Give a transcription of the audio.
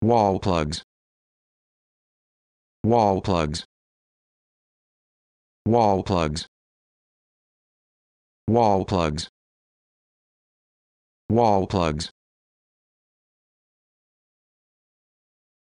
Wall plugs. Wall plugs. Wall plugs. Wall plugs. Wall plugs.